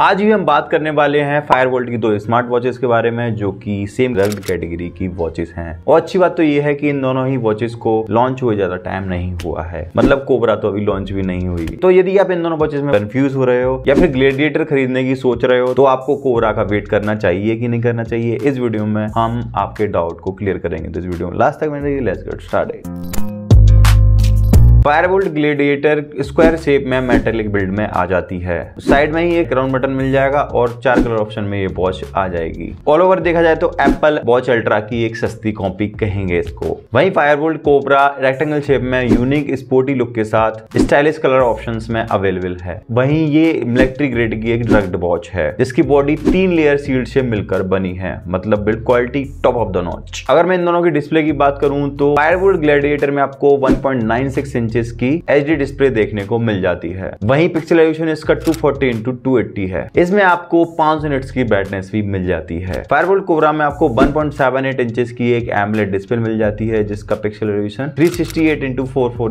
आज ही हम बात करने वाले हैं फायर वर्ल्ड की दो स्मार्ट वॉचेस के बारे में जो कि सेम रंग कैटेगरी की वॉचेस हैं और अच्छी बात तो ये है कि इन दोनों ही वॉचेस को लॉन्च हुए ज्यादा टाइम नहीं हुआ है मतलब कोबरा तो अभी लॉन्च भी नहीं हुई तो यदि आप इन दोनों वॉचेस में कंफ्यूज हो रहे हो या फिर ग्लेडिएटर खरीदने की सोच रहे हो तो आपको कोबरा का वेट करना चाहिए कि नहीं करना चाहिए इस वीडियो में हम आपके डाउट को क्लियर करेंगे तो इस वीडियो में लास्ट तक मैंने let's get started Fireboltt Gladiator square shape में मेटेलिक बिल्ड में आ जाती है साइड में ही एक राउंड बटन मिल जाएगा और चार कलर ऑप्शन में ये वॉच आ जाएगी ऑल ओवर देखा जाए तो एप्पल वॉच अल्ट्रा की एक सस्ती कॉपी कहेंगे इसको वहीं फायरबोल्ट कोबरा रेक्टेंगल शेप में यूनिक स्पोर्टी लुक के साथ स्टाइलिश कलर ऑप्शन में अवेलेबल है वही ये इलेक्ट्रिक रेड की एक ड्रग्ड वॉच है जिसकी बॉडी तीन लेयर सील्ड से मिलकर बनी है मतलब build quality top of the notch अगर मैं इन दोनों की डिस्प्ले की बात करूं तो फायरवुड ग्लेडिएटर में आपको वन इंच इंचेस की एच डिस्प्ले देखने को मिल जाती है वहीं पिक्सलाइजेशन इसका 240 फोर्टी इंटू टू है इसमें आपको 500 यूनिट्स की ब्राइटनेस भी मिल जाती है फायरबोल कोबरा में आपको 1.78 पॉइंट इंचेस की एक एमलेट डिस्प्ले मिल जाती है जिसका पिक्सल रेवल्यूशन 368 सिक्सटी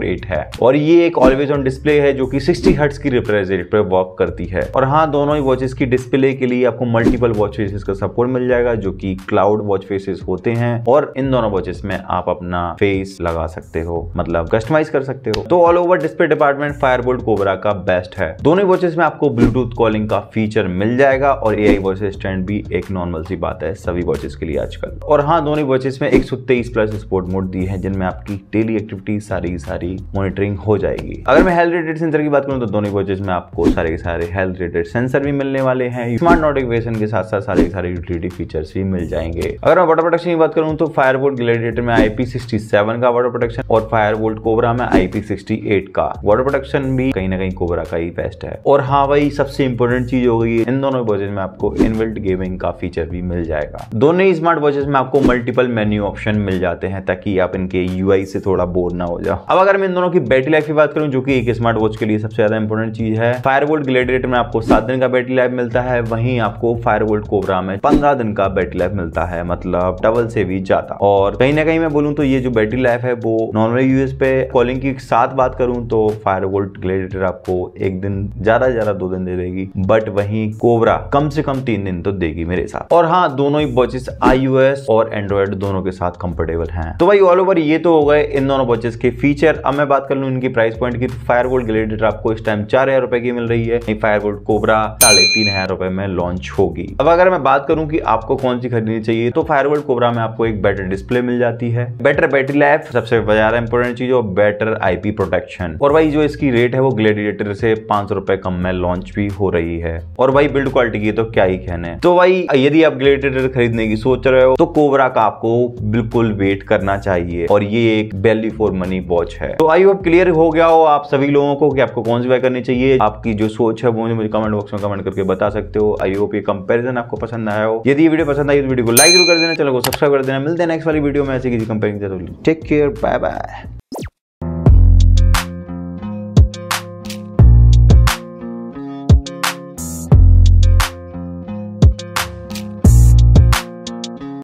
एट है और ये एक ऑलवेज ऑन डिस्प्ले है जो की सिक्सटी हर्ट्स की रिप्रेजेंट पर वर्क करती है और हाँ दोनों ही वॉचेस की डिस्प्ले के लिए आपको मल्टीपल वॉच फेसेस का सपोर्ट मिल जाएगा जो की क्लाउड वॉच फेसेस होते हैं और इन दोनों वॉचेस में आप अपना फेस लगा सकते हो मतलब कस्टमाइज कर सकते हो सकते हो तो all over display department Fireboltt Cobra का बेस्ट है दोनों वॉचेस में आपको ब्लूटूथ कॉलिंग का फीचर मिल जाएगा और ए आई वॉच स्टैंड भी एक नॉर्मल सी बात है सभी वॉचेस के लिए आजकल और हाँ दोनों वॉचेस में एक प्लस स्पोर्ट मोड दी है जिनमें आपकी डेली एक्टिविटी सारी की सारी मॉनिटरिंग हो जाएगी अगर मैं हेल्थ रिलेटेड सेंसर की बात करूँ तो दोनों वॉचेस में आपको सारे के सारे हेल्थ रिलेटेड सेंसर भी मिलने वाले हैं स्मार्ट नोटिफिकेशन के साथ साथ सारे के सारे यूटिलिटी फीचर्स भी मिल जाएंगे अगर मैं वाटर प्रोटेक्शन की बात करूँ तो फायरबोल्ट ग्लेडिएटर में आईपी सिक्सटी सेवन का वाटर प्रोटेक्शन और फायरबोल्ट कोबरा में आई 1968 का वाटर प्रोटेक्शन भी कहीं ना कहीं कोबरा का ही बेस्ट है और हाँ भाई सबसे इंपॉर्टेंट चीज हो गई इन दोनों वॉचेज में आपको इनविल्ट गेमिंग का फीचर भी मिल जाएगा दोनों ही स्मार्ट वॉचेज में आपको मल्टीपल मेन्यू ऑप्शन मिल जाते हैं ताकि आप इनके यू से थोड़ा बोर ना हो जाओ अब अगर मैं इन दोनों की बैटरी लाइफ की बात करूं जो कि एक स्मार्ट वॉच के लिए सबसे ज्यादा इंपॉर्टेंट चीज है फायरवोल्ट ग्लेडिएटर में आपको सात दिन का बैटरी लाइफ मिलता है वहीं आपको फायरवोल्ट कोबरा में पंद्रह दिन का बैटरी लाइफ मिलता है मतलब डबल से भी ज्यादा और कहीं ना कहीं मैं बोलूँ तो ये जो बैटरी लाइफ है वो नॉर्मल यूएस पे कॉलिंग की साथ बात करूँ तो फायर वोल्ट ग्लेडिएटर आपको एक दिन ज़्यादा से ज़्यादा दो दिन दे देगी बट वहीं कोबरा कम से कम तीन दिन तो देगी मेरे साथ और हाँ दोनों ही वॉचेस आई और एंड्रॉयड दोनों के साथ कंफर्टेबल हैं तो भाई ऑल ओवर ये तो हो गए इन दोनों वॉचेस के फीचर अब मैं बात कर लू इनकी प्राइस पॉइंट की फायर वोल्ट ग्लेडिएटर आपको इस टाइम चार हजार रुपए की मिल रही है फायर वोल्ट कोबरा साढ़े तीन हजार रुपए में लॉन्च होगी अब अगर मैं बात करूँ की आपको कौन सी खरीदनी चाहिए तो फायर वोल्ट कोबरा में आपको एक बेटर डिस्प्ले मिल जाती है बेटर बैटरी लाइफ सबसे ज्यादा इंपोर्टेंट चीज और बेटर आई आईपी प्रोटेक्शन और भाई जो इसकी रेट है वो ग्लेडिएटर से पांच रुपए कम में लॉन्च भी हो रही है और भाई बिल्ड क्वालिटी की तो क्या ही कहने तो भाई यदि आप ग्लेडिएटर खरीदने की सोच रहे हो तो कोबरा का आपको बिल्कुल वेट करना चाहिए और ये एक वैल्यू फॉर मनी वॉच है तो आई होप क्लियर हो गया हो आप सभी लोगों को कि आपको कौन सी बाय करनी चाहिए आपकी जो सोच है वो मुझे कमेंट बॉक्स में कमेंट करके बता सकते हो आई होप ये कंपेरिजन आपको पसंद आया हो यदि वीडियो पसंद आई तो वीडियो को लाइक जरूर कर देना चैनल को सब्सक्राइब कर देना मिलते हैं नेक्स्ट वाली वीडियो में ऐसी किसी comparing take care bye bye